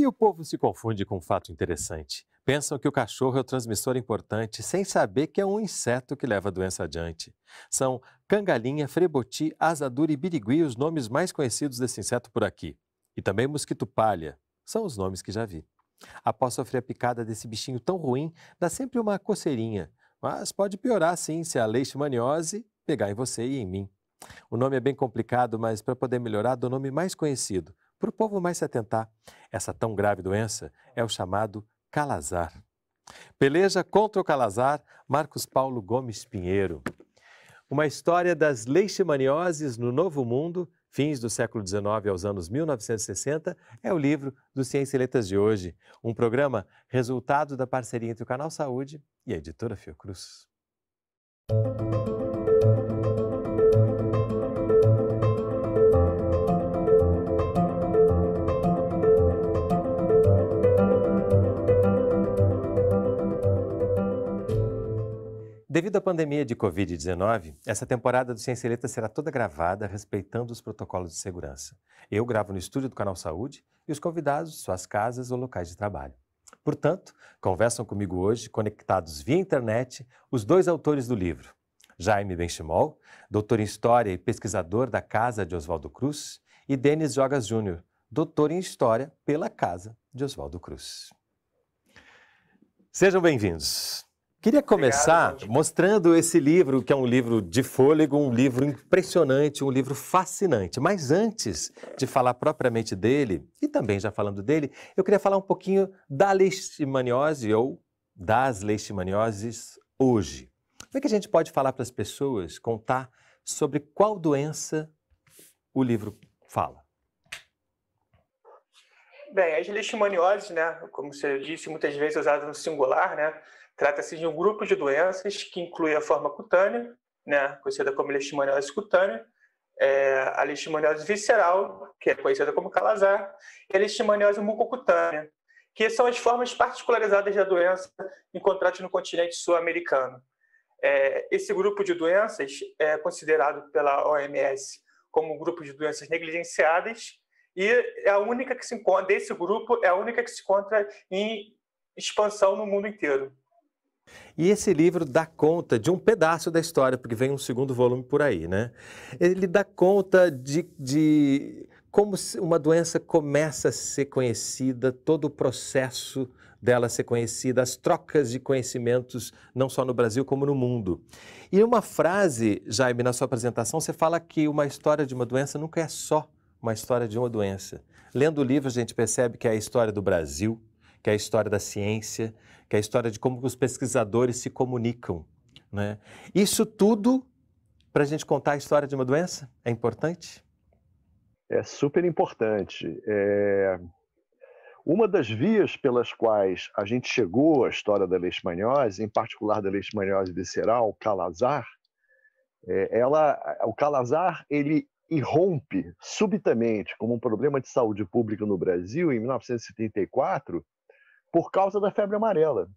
E o povo se confunde com um fato interessante. Pensam que o cachorro é o transmissor importante, sem saber que é um inseto que leva a doença adiante. São cangalinha, freboti, asadura e birigui os nomes mais conhecidos desse inseto por aqui. E também mosquito palha. São os nomes que já vi. Após sofrer a picada desse bichinho tão ruim, dá sempre uma coceirinha. Mas pode piorar sim se a leishmaniose pegar em você e em mim. O nome é bem complicado, mas para poder melhorar, do o nome mais conhecido, para o povo mais se atentar. Essa tão grave doença é o chamado calazar. Peleja contra o calazar, Marcos Paulo Gomes Pinheiro. Uma história das leishmanioses no Novo Mundo, fins do século XIX aos anos 1960, é o livro do Ciência e Letras de hoje, um programa resultado da parceria entre o Canal Saúde e a editora Fiocruz. Devido à pandemia de Covid-19, essa temporada do Ciência será toda gravada respeitando os protocolos de segurança. Eu gravo no estúdio do Canal Saúde e os convidados, suas casas ou locais de trabalho. Portanto, conversam comigo hoje, conectados via internet, os dois autores do livro. Jaime Benchimol, doutor em História e pesquisador da Casa de Oswaldo Cruz, e Denis Jogas Júnior, doutor em História pela Casa de Oswaldo Cruz. Sejam bem-vindos. Queria começar Obrigado, mostrando esse livro, que é um livro de fôlego, um livro impressionante, um livro fascinante. Mas antes de falar propriamente dele, e também já falando dele, eu queria falar um pouquinho da leishmaniose ou das leishmanioses hoje. Como é que a gente pode falar para as pessoas, contar sobre qual doença o livro fala? Bem, as leishmanioses, né, como você disse, muitas vezes usadas usada no singular, né? Trata-se de um grupo de doenças que inclui a forma cutânea, né, conhecida como leishmaniose cutânea, é, a leishmaniose visceral, que é conhecida como calazar, e a leishmaniose mucocutânea, que são as formas particularizadas da doença encontradas no continente sul-americano. É, esse grupo de doenças é considerado pela OMS como um grupo de doenças negligenciadas e é a única que se encontra desse grupo é a única que se encontra em expansão no mundo inteiro. E esse livro dá conta de um pedaço da história, porque vem um segundo volume por aí, né? Ele dá conta de, de como uma doença começa a ser conhecida, todo o processo dela ser conhecida, as trocas de conhecimentos, não só no Brasil, como no mundo. E uma frase, Jaime, na sua apresentação, você fala que uma história de uma doença nunca é só uma história de uma doença. Lendo o livro, a gente percebe que é a história do Brasil, que é a história da ciência, que é a história de como os pesquisadores se comunicam. Né? Isso tudo para a gente contar a história de uma doença é importante? É super importante. É... Uma das vias pelas quais a gente chegou à história da leishmaniose, em particular da leishmaniose visceral, o Calazar, é, ela, o Calazar ele irrompe subitamente como um problema de saúde pública no Brasil em 1974, por causa da febre amarela,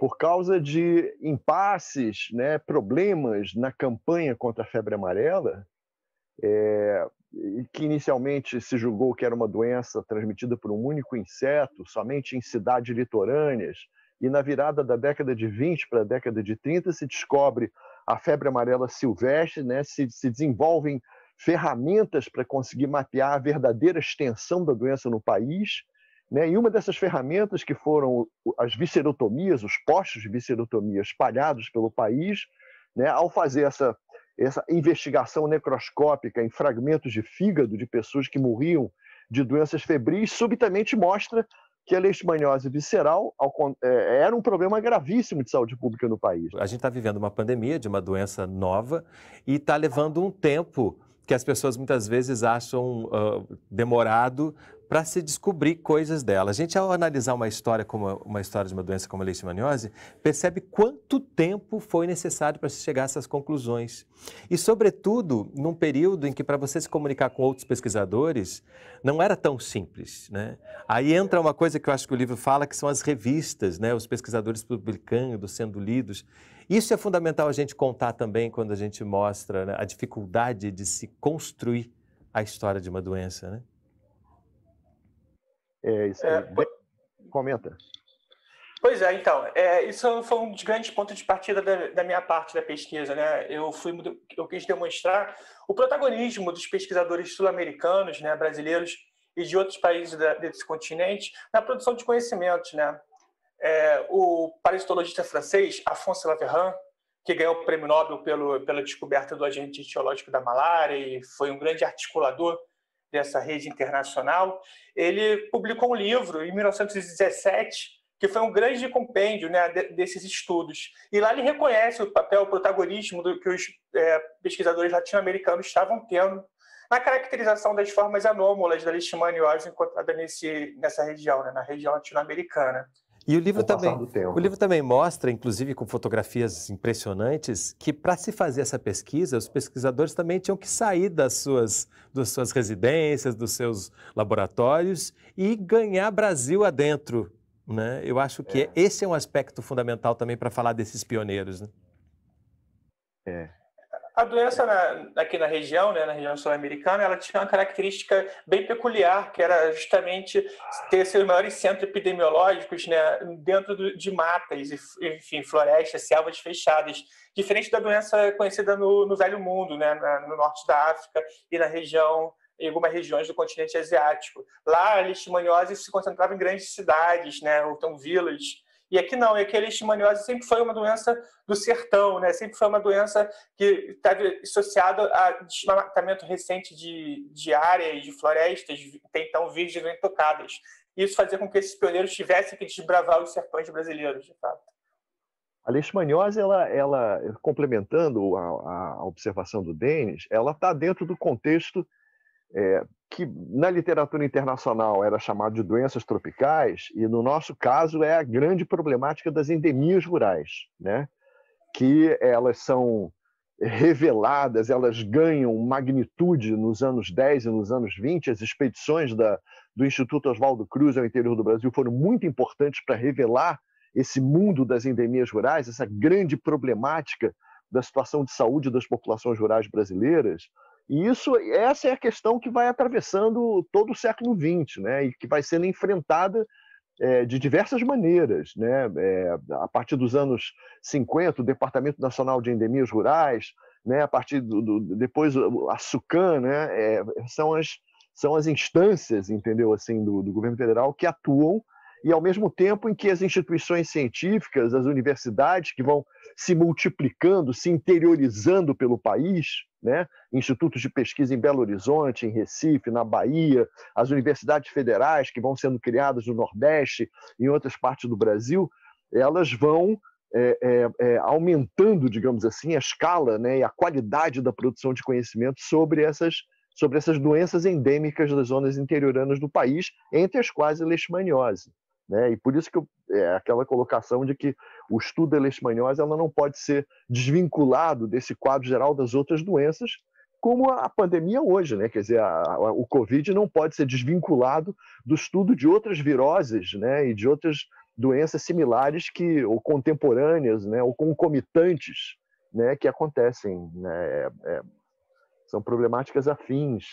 por causa de impasses, né, problemas na campanha contra a febre amarela, é, que inicialmente se julgou que era uma doença transmitida por um único inseto, somente em cidades litorâneas, e na virada da década de 20 para a década de 30 se descobre a febre amarela silvestre, né, se, se desenvolvem ferramentas para conseguir mapear a verdadeira extensão da doença no país, né? E uma dessas ferramentas que foram as viscerotomias, os postos de viscerotomia espalhados pelo país, né? ao fazer essa, essa investigação necroscópica em fragmentos de fígado de pessoas que morriam de doenças febris, subitamente mostra que a leishmaniose visceral é, era um problema gravíssimo de saúde pública no país. A gente está vivendo uma pandemia de uma doença nova e está levando um tempo que as pessoas muitas vezes acham uh, demorado para se descobrir coisas dela. A gente, ao analisar uma história como uma história de uma doença como a leishmaniose, percebe quanto tempo foi necessário para se chegar a essas conclusões. E, sobretudo, num período em que para você se comunicar com outros pesquisadores não era tão simples. Né? Aí entra uma coisa que eu acho que o livro fala, que são as revistas, né? os pesquisadores publicando, sendo lidos. Isso é fundamental a gente contar também quando a gente mostra né? a dificuldade de se construir a história de uma doença. Né? É, isso é, Comenta. Pois é, então, é, isso foi um dos grandes pontos de partida da, da, minha parte da pesquisa, né? Eu fui, eu quis demonstrar o protagonismo dos pesquisadores sul-americanos, né, brasileiros e de outros países da, desse continente na produção de conhecimentos, né? É, o parasitologista francês Afonso Laverran, que ganhou o prêmio Nobel pelo, pela descoberta do agente etiológico da malária e foi um grande articulador dessa rede internacional, ele publicou um livro em 1917 que foi um grande compêndio né, desses estudos. E lá ele reconhece o papel, o protagonismo do, que os é, pesquisadores latino-americanos estavam tendo na caracterização das formas anômalas da leishmaniose encontrada nesse, nessa região, né, na região latino-americana. E o livro, também, o livro também mostra, inclusive com fotografias impressionantes, que para se fazer essa pesquisa, os pesquisadores também tinham que sair das suas, das suas residências, dos seus laboratórios e ganhar Brasil adentro. Né? Eu acho que é. esse é um aspecto fundamental também para falar desses pioneiros. Né? É. A doença na, aqui na região, né, na região sul-americana, ela tinha uma característica bem peculiar, que era justamente ter seus maiores centros epidemiológicos né, dentro do, de matas, enfim, florestas, selvas fechadas, diferente da doença conhecida no, no Velho Mundo, né, na, no norte da África e na região em algumas regiões do continente asiático. Lá, a leishmaniose se concentrava em grandes cidades, né, ou então vilas, e aqui não, é que a leishmaniose sempre foi uma doença do sertão, né? Sempre foi uma doença que estava associada a desmatamento recente de, de áreas, de florestas, até então virgens ou intocadas. Isso fazia com que esses pioneiros tivessem que desbravar os sertões brasileiros, de fato. A leishmaniose, ela, ela complementando a, a observação do Denis, ela está dentro do contexto é, que na literatura internacional era chamado de doenças tropicais, e no nosso caso é a grande problemática das endemias rurais, né? que elas são reveladas, elas ganham magnitude nos anos 10 e nos anos 20. As expedições da, do Instituto Oswaldo Cruz ao interior do Brasil foram muito importantes para revelar esse mundo das endemias rurais, essa grande problemática da situação de saúde das populações rurais brasileiras. E isso, essa é a questão que vai atravessando todo o século XX, né? E que vai sendo enfrentada é, de diversas maneiras, né? É, a partir dos anos 50, o Departamento Nacional de Endemias Rurais, né? A partir do, do depois a Sucan, né? É, são as são as instâncias, entendeu? Assim, do, do governo federal que atuam e ao mesmo tempo em que as instituições científicas, as universidades que vão se multiplicando, se interiorizando pelo país, né? institutos de pesquisa em Belo Horizonte, em Recife, na Bahia, as universidades federais que vão sendo criadas no Nordeste e em outras partes do Brasil, elas vão é, é, é, aumentando, digamos assim, a escala né? e a qualidade da produção de conhecimento sobre essas, sobre essas doenças endêmicas das zonas interioranas do país, entre as quais a leishmaniose. Né? E por isso que eu, é aquela colocação de que o estudo da leishmaniose ela não pode ser desvinculado desse quadro geral das outras doenças, como a pandemia hoje, né? Quer dizer, a, a, o Covid não pode ser desvinculado do estudo de outras viroses, né? E de outras doenças similares que ou contemporâneas, né? Ou concomitantes, né? Que acontecem, né? É, é são problemáticas afins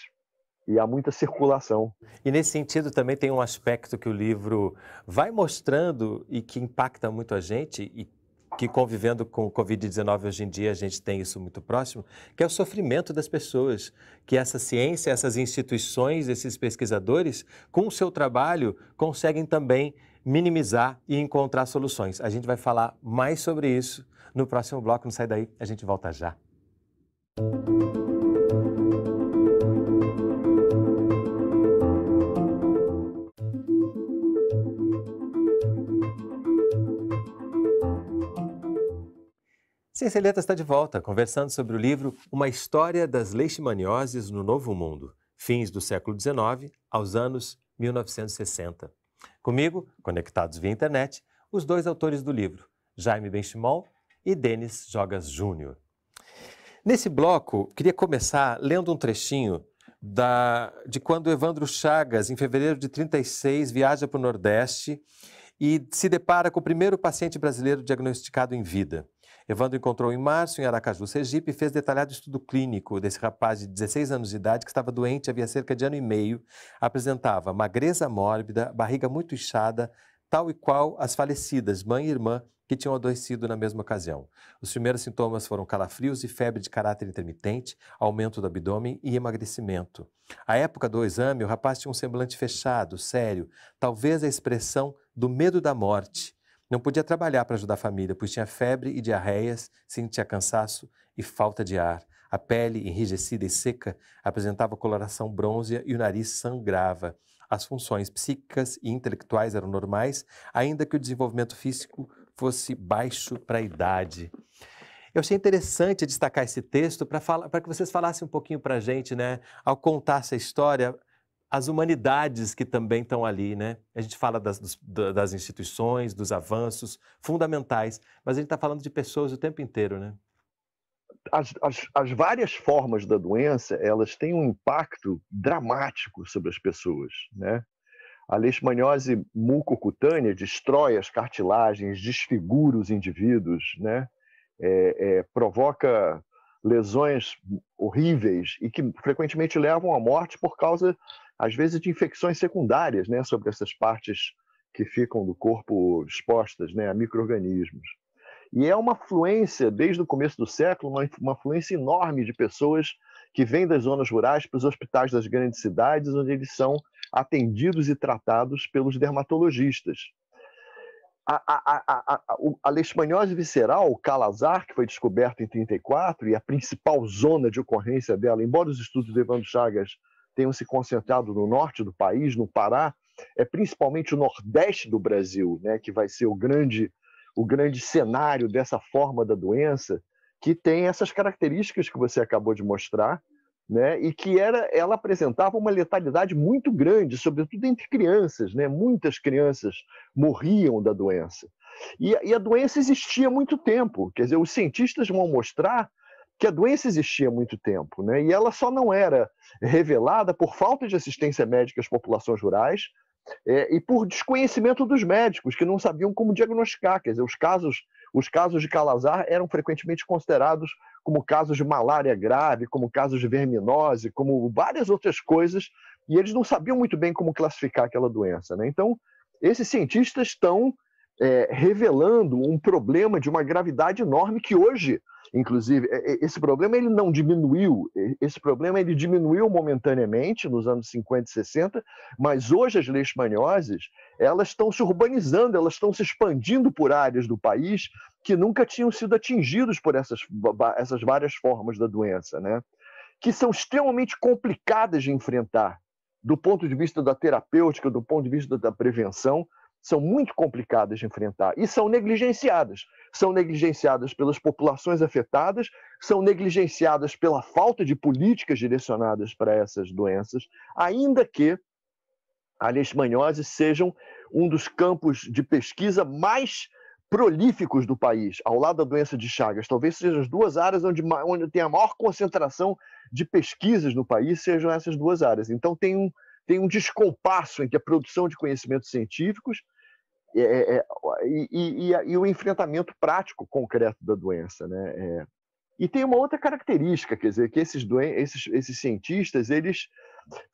e há muita circulação. E nesse sentido também tem um aspecto que o livro vai mostrando e que impacta muito a gente e que convivendo com o Covid-19 hoje em dia a gente tem isso muito próximo, que é o sofrimento das pessoas, que essa ciência, essas instituições, esses pesquisadores, com o seu trabalho, conseguem também minimizar e encontrar soluções. A gente vai falar mais sobre isso no próximo bloco, não sai daí, a gente volta já. Música Ciência Letra está de volta, conversando sobre o livro Uma História das Leishmanioses no Novo Mundo, fins do século XIX aos anos 1960. Comigo, conectados via internet, os dois autores do livro, Jaime Benchimol e Denis Jogas Júnior. Nesse bloco, queria começar lendo um trechinho da, de quando Evandro Chagas, em fevereiro de 36, viaja para o Nordeste e se depara com o primeiro paciente brasileiro diagnosticado em vida. Evandro encontrou em março, em Aracaju, Sergipe, e fez detalhado estudo clínico desse rapaz de 16 anos de idade que estava doente havia cerca de ano e meio. Apresentava magreza mórbida, barriga muito inchada, tal e qual as falecidas mãe e irmã que tinham adoecido na mesma ocasião. Os primeiros sintomas foram calafrios e febre de caráter intermitente, aumento do abdômen e emagrecimento. À época do exame, o rapaz tinha um semblante fechado, sério, talvez a expressão do medo da morte. Não podia trabalhar para ajudar a família, pois tinha febre e diarreias, sentia cansaço e falta de ar. A pele, enrijecida e seca, apresentava coloração brônzea e o nariz sangrava. As funções psíquicas e intelectuais eram normais, ainda que o desenvolvimento físico fosse baixo para a idade. Eu achei interessante destacar esse texto para que vocês falassem um pouquinho para a gente, né? Ao contar essa história, as humanidades que também estão ali, né? A gente fala das, dos, das instituições, dos avanços fundamentais, mas a gente está falando de pessoas o tempo inteiro, né? As, as, as, várias formas da doença, elas têm um impacto dramático sobre as pessoas, né? A leishmaniose mucocutânea destrói as cartilagens, desfigura os indivíduos, né? É, é, provoca lesões horríveis e que frequentemente levam à morte por causa às vezes de infecções secundárias, né, sobre essas partes que ficam do corpo expostas, né, a microrganismos. E é uma fluência desde o começo do século, uma, uma fluência enorme de pessoas que vêm das zonas rurais para os hospitais das grandes cidades, onde eles são atendidos e tratados pelos dermatologistas. A, a, a, a, a leishmaniose visceral, o calazar, que foi descoberto em 34 e a principal zona de ocorrência dela, embora os estudos de Evandro Chagas tenham se concentrado no norte do país, no Pará, é principalmente o nordeste do Brasil, né, que vai ser o grande, o grande cenário dessa forma da doença, que tem essas características que você acabou de mostrar, né, e que era, ela apresentava uma letalidade muito grande, sobretudo entre crianças, né, muitas crianças morriam da doença. E, e a doença existia há muito tempo, quer dizer, os cientistas vão mostrar que a doença existia há muito tempo, né? E ela só não era revelada por falta de assistência médica às populações rurais é, e por desconhecimento dos médicos que não sabiam como diagnosticar. Quer dizer, os casos, os casos de calazar eram frequentemente considerados como casos de malária grave, como casos de verminose, como várias outras coisas, e eles não sabiam muito bem como classificar aquela doença, né? Então, esses cientistas estão é, revelando um problema de uma gravidade enorme que hoje Inclusive, esse problema ele não diminuiu, esse problema ele diminuiu momentaneamente nos anos 50 e 60, mas hoje as leishmanioses, elas estão se urbanizando, elas estão se expandindo por áreas do país que nunca tinham sido atingidos por essas, essas várias formas da doença, né? Que são extremamente complicadas de enfrentar do ponto de vista da terapêutica, do ponto de vista da prevenção, são muito complicadas de enfrentar e são negligenciadas. São negligenciadas pelas populações afetadas, são negligenciadas pela falta de políticas direcionadas para essas doenças, ainda que a leishmaniose sejam um dos campos de pesquisa mais prolíficos do país, ao lado da doença de Chagas. Talvez sejam as duas áreas onde, onde tem a maior concentração de pesquisas no país, sejam essas duas áreas. Então tem um, tem um descompasso entre a produção de conhecimentos científicos é, é, é e, e, e, o enfrentamento prático, concreto da doença. Né? É. E tem uma outra característica, quer dizer, que esses, esses, esses cientistas, eles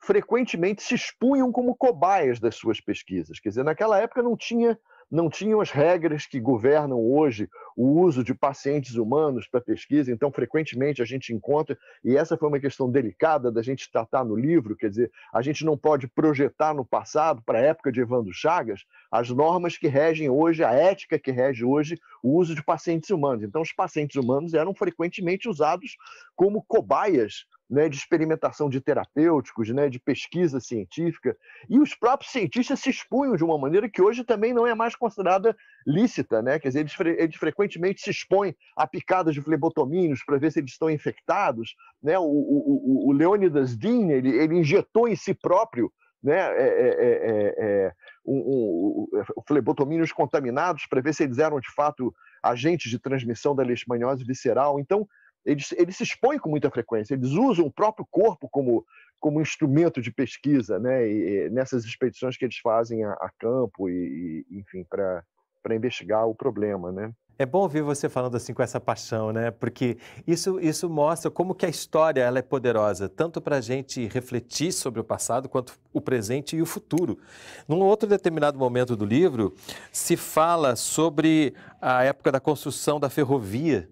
frequentemente se expunham como cobaias das suas pesquisas. Quer dizer, naquela época não tinha não tinham as regras que governam hoje o uso de pacientes humanos para pesquisa, então frequentemente a gente encontra, e essa foi uma questão delicada da gente tratar no livro, quer dizer, a gente não pode projetar no passado, para a época de Evandro Chagas, as normas que regem hoje, a ética que rege hoje o uso de pacientes humanos. Então os pacientes humanos eram frequentemente usados como cobaias né, de experimentação de terapêuticos, né, de pesquisa científica, e os próprios cientistas se expunham de uma maneira que hoje também não é mais considerada lícita, né? quer dizer, eles, fre eles frequentemente se expõem a picadas de flebotomínios para ver se eles estão infectados, né? o, o, o, o Leônidas Dean, ele, ele injetou em si próprio né, é, é, é, um, um, flebotomínios contaminados para ver se eles eram de fato agentes de transmissão da leishmaniose visceral. Então, eles, eles se expõem com muita frequência, eles usam o próprio corpo como, como instrumento de pesquisa, né? E, e nessas expedições que eles fazem a, a campo e, e enfim, para investigar o problema, né? É bom ouvir você falando assim com essa paixão, né? Porque isso, isso mostra como que a história ela é poderosa, tanto para a gente refletir sobre o passado, quanto o presente e o futuro. Num outro determinado momento do livro, se fala sobre a época da construção da ferrovia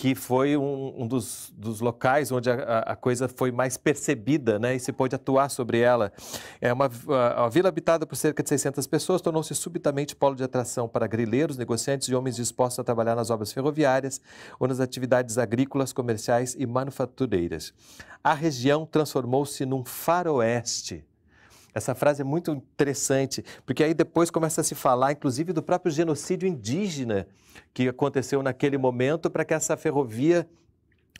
que foi um, um dos, dos, locais onde a, a, coisa foi mais percebida né, e se pôde atuar sobre ela. É uma, uma vila habitada por cerca de 600 pessoas, tornou-se subitamente polo de atração para grileiros, negociantes e homens dispostos a trabalhar nas obras ferroviárias ou nas atividades agrícolas, comerciais e manufatureiras. A região transformou-se num faroeste essa frase é muito interessante, porque aí depois começa a se falar, inclusive, do próprio genocídio indígena que aconteceu naquele momento para que essa ferrovia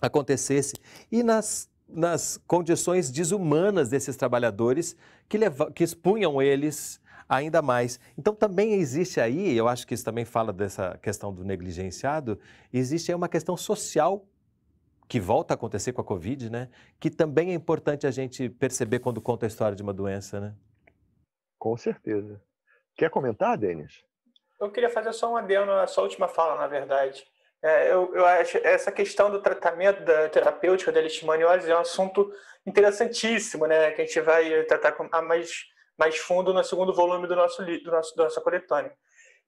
acontecesse. E nas, nas condições desumanas desses trabalhadores que, leva, que expunham eles ainda mais. Então também existe aí, eu acho que isso também fala dessa questão do negligenciado, existe aí uma questão social que volta a acontecer com a Covid, né? Que também é importante a gente perceber quando conta a história de uma doença, né? Com certeza. Quer comentar, Denis? Eu queria fazer só um adendo na sua última fala, na verdade. É, eu, eu, acho essa questão do tratamento da terapêutica da leishmaniose é um assunto interessantíssimo, né? Que a gente vai tratar com, a mais mais fundo no segundo volume do nosso do nosso da nossa coletânea.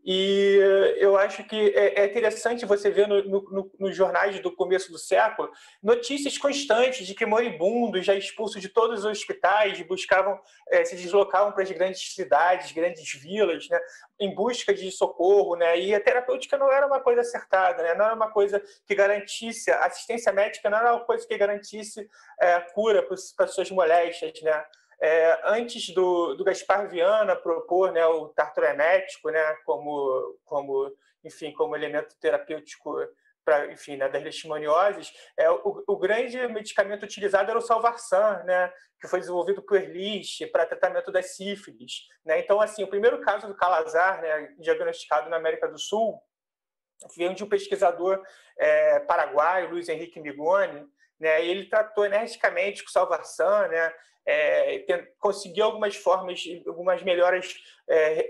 E eh, eu acho que é, é interessante você ver no, no, nos jornais do começo do século notícias constantes de que moribundos já expulsos de todos os hospitais buscavam, eh, se deslocavam para as grandes cidades, grandes vilas, né, em busca de socorro. Né, e a terapêutica não era uma coisa acertada, né, não era uma coisa que garantisse, a assistência médica não era uma coisa que garantisse eh, cura para suas moléstias. Né. É, antes do, do, Gaspar Viana propor né, o tartar né, como, como, enfim, como elemento terapêutico para enfim né, das leishmanioses, é, o, o, grande medicamento utilizado era o Salvarsan, né, que foi desenvolvido por Erlich para tratamento das sífilis. Né? Então, assim, o primeiro caso do Calazar, né, diagnosticado na América do Sul, veio de um pesquisador é, paraguaio, Luiz Henrique Migoni, né? Ele tratou energicamente com salvação, né? É, conseguiu algumas formas, algumas melhoras é,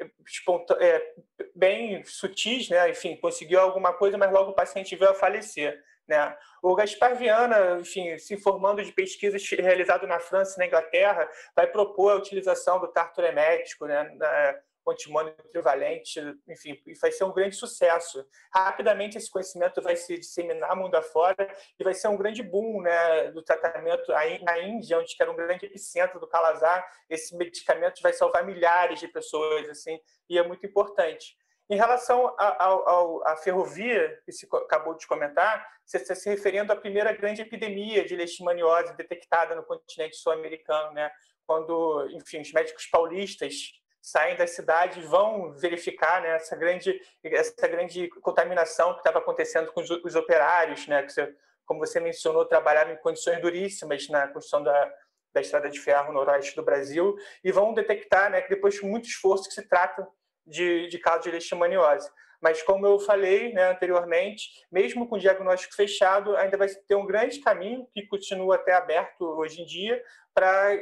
é, bem sutis, né? enfim, conseguiu alguma coisa, mas logo o paciente veio a falecer. Né? O Gaspar Viana, enfim, se informando de pesquisas realizadas na França e na Inglaterra, vai propor a utilização do tartaremético né? Na, antimônio equivalente, enfim, e vai ser um grande sucesso. Rapidamente esse conhecimento vai se disseminar mundo afora e vai ser um grande boom né, do tratamento. na Índia, onde era um grande epicentro do calazar, esse medicamento vai salvar milhares de pessoas, assim, e é muito importante. Em relação à ferrovia, que se acabou de comentar, você está se referindo à primeira grande epidemia de leishmaniose detectada no continente sul-americano, né? quando, enfim, os médicos paulistas saem da cidade vão verificar né, essa grande essa grande contaminação que estava acontecendo com os, os operários, né? Você, como você mencionou, trabalharam em condições duríssimas na construção da, da estrada de ferro noroeste do Brasil e vão detectar, né, que depois de muito esforço que se trata de, de casos de leishmaniose. Mas como eu falei né, anteriormente, mesmo com o diagnóstico fechado, ainda vai ter um grande caminho que continua até aberto hoje em dia para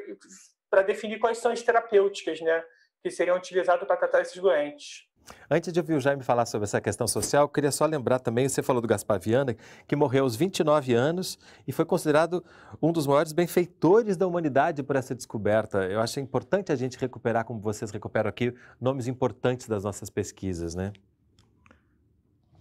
para definir quais são as terapêuticas, né, que seriam utilizados para tratar esses doentes. Antes de ouvir o Jaime falar sobre essa questão social, queria só lembrar também, você falou do Gaspar Viana, que morreu aos 29 anos e foi considerado um dos maiores benfeitores da humanidade por essa descoberta. Eu acho importante a gente recuperar, como vocês recuperam aqui, nomes importantes das nossas pesquisas, né?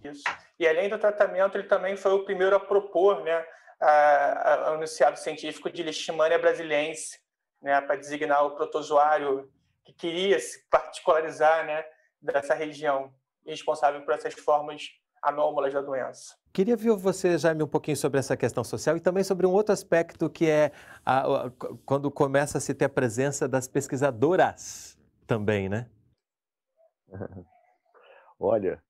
Isso. E além do tratamento, ele também foi o primeiro a propor, né, a, a, a anunciado científico de Leishmania brasilense, né, para designar o protozoário que queria se particularizar né, dessa região responsável por essas formas anômalas da doença. Queria ver você, Jaime, um pouquinho sobre essa questão social e também sobre um outro aspecto que é a, a, quando começa a se ter a presença das pesquisadoras também, né? Olha,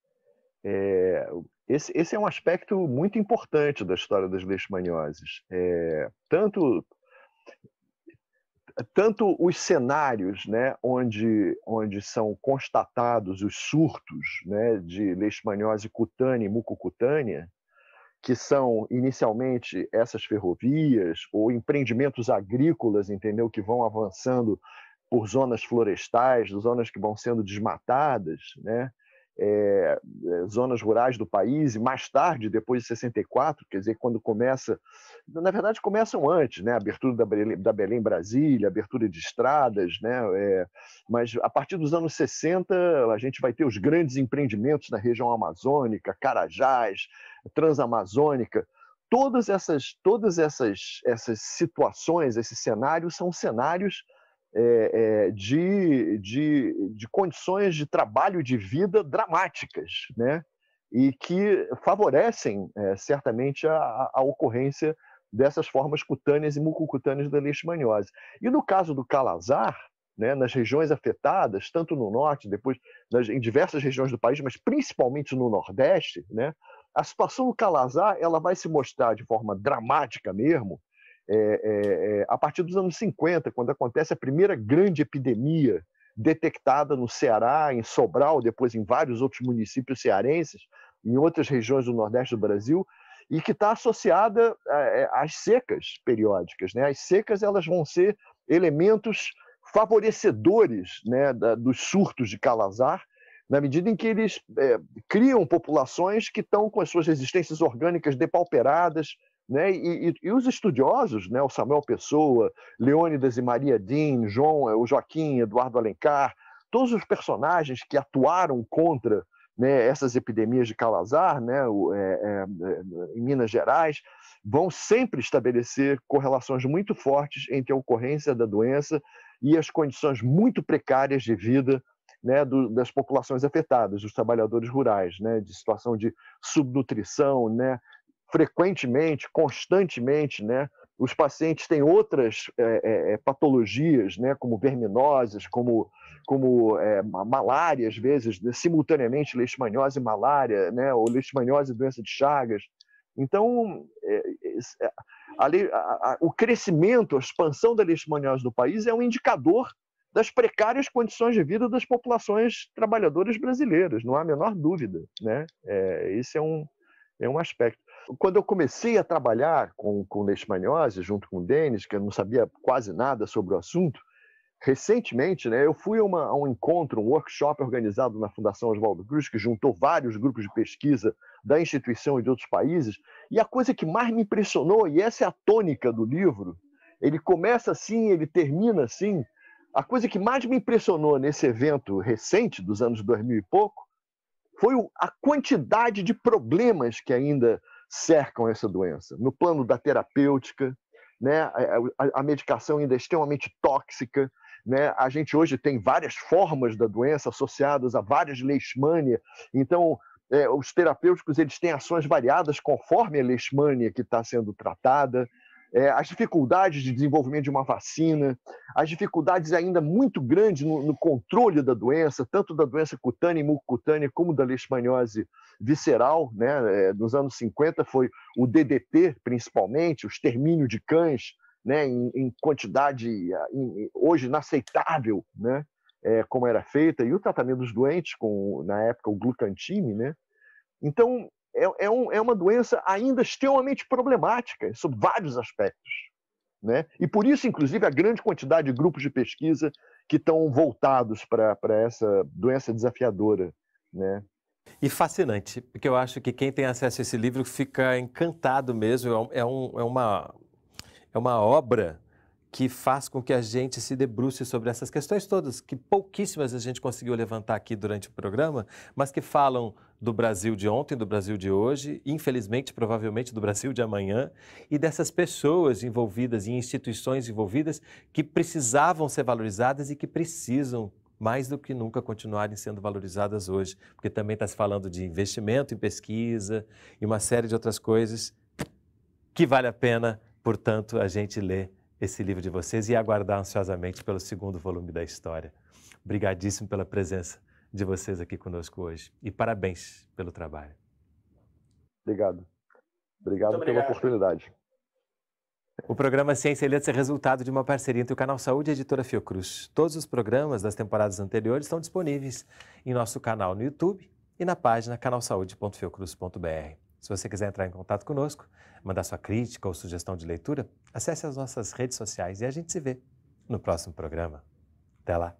é, esse, esse, é um aspecto muito importante da história das leishmanioses. É, tanto tanto os cenários né, onde, onde são constatados os surtos né, de leishmaniose cutânea e mucocutânea, que são inicialmente essas ferrovias ou empreendimentos agrícolas, entendeu, que vão avançando por zonas florestais, zonas que vão sendo desmatadas, né? É, é, zonas rurais do país, e mais tarde, depois de 64, quer dizer, quando começa. Na verdade, começam antes, né? abertura da Belém, da Belém Brasília, abertura de estradas, né? É, mas a partir dos anos 60, a gente vai ter os grandes empreendimentos na região amazônica, Carajás, Transamazônica todas essas todas essas essas situações, esses cenários são cenários é, é, de, de, de condições de trabalho de vida dramáticas, né? e que favorecem é, certamente a, a, ocorrência dessas formas cutâneas e mucocutâneas da leishmaniose. E no caso do calazar, né, nas regiões afetadas, tanto no norte, depois nas, em diversas regiões do país, mas principalmente no nordeste, né, a situação do calazar ela vai se mostrar de forma dramática mesmo é, é, é, a partir dos anos 50, quando acontece a primeira grande epidemia detectada no Ceará, em Sobral, depois em vários outros municípios cearenses, em outras regiões do Nordeste do Brasil, e que está associada é, é, às secas periódicas. Né? As secas elas vão ser elementos favorecedores né, da, dos surtos de calazar, na medida em que eles é, criam populações que estão com as suas resistências orgânicas depauperadas, né? E, e, e, os estudiosos, né? o Samuel Pessoa, Leônidas e Maria Dean, João, eh, o Joaquim, Eduardo Alencar, todos os personagens que atuaram contra né, essas epidemias de Calazar, né, o, é, é, em Minas Gerais, vão sempre estabelecer correlações muito fortes entre a ocorrência da doença e as condições muito precárias de vida né, do, das populações afetadas, dos trabalhadores rurais, né, de situação de subnutrição, né, frequentemente, constantemente, né? Os pacientes têm outras é, é, é patologias, né? Como verminoses, como, como é, malária, às vezes, né, simultaneamente, leishmaniose e malária, né? Ou leishmaniose e doença de Chagas. Então, é, é, a, a, a, o crescimento, a expansão da leishmaniose no país é um indicador das precárias condições de vida das populações trabalhadoras brasileiras, não há a menor dúvida. Né? É, esse é um, é um aspecto. Quando eu comecei a trabalhar com, com leishmaniose, junto com o Denis, que eu não sabia quase nada sobre o assunto, recentemente, né, eu fui uma, a um encontro, um workshop organizado na Fundação Oswaldo Cruz, que juntou vários grupos de pesquisa da instituição e de outros países, e a coisa que mais me impressionou, e essa é a tônica do livro, ele começa assim, ele termina assim, a coisa que mais me impressionou nesse evento recente, dos anos 2000 e pouco, foi a quantidade de problemas que ainda cercam essa doença. No plano da terapêutica, né? a, a, medicação ainda é extremamente tóxica. Né? A gente hoje tem várias formas da doença associadas a várias leishmania. Então, é, os terapêuticos eles têm ações variadas conforme a leishmania que está sendo tratada é, as dificuldades de desenvolvimento de uma vacina, as dificuldades ainda muito grandes no, no controle da doença, tanto da doença cutânea e mucocutânea, como da leishmaniose visceral. Né? É, nos anos 50 foi o DDT, principalmente, o extermínio de cães, né? em, em quantidade em, hoje inaceitável, né? É, como era feita, e o tratamento dos doentes, com, na época, o glucantime. Né? Então, é, é, um, é uma doença ainda extremamente problemática, sob vários aspectos. Né? E por isso, inclusive, a grande quantidade de grupos de pesquisa que estão voltados para essa doença desafiadora. Né? E fascinante, porque eu acho que quem tem acesso a esse livro fica encantado mesmo. É, um, é, é uma, é uma obra que faz com que a gente se debruce sobre essas questões todas, que pouquíssimas a gente conseguiu levantar aqui durante o programa, mas que falam do Brasil de ontem, do Brasil de hoje, infelizmente, provavelmente, do Brasil de amanhã, e dessas pessoas envolvidas e instituições envolvidas que precisavam ser valorizadas e que precisam mais do que nunca continuarem sendo valorizadas hoje, porque também está se falando de investimento em pesquisa e uma série de outras coisas que vale a pena, portanto, a gente ler esse livro de vocês e aguardar ansiosamente pelo segundo volume da história. Obrigadíssimo pela presença de vocês aqui conosco hoje e parabéns pelo trabalho. Obrigado. Obrigado, obrigado. pela oportunidade. O programa Ciência e Letras é resultado de uma parceria entre o Canal Saúde e a editora Fiocruz. Todos os programas das temporadas anteriores estão disponíveis em nosso canal no YouTube e na página canalsaude.fiocruz.br. Se você quiser entrar em contato conosco, mandar sua crítica ou sugestão de leitura, acesse as nossas redes sociais e a gente se vê no próximo programa. Até lá!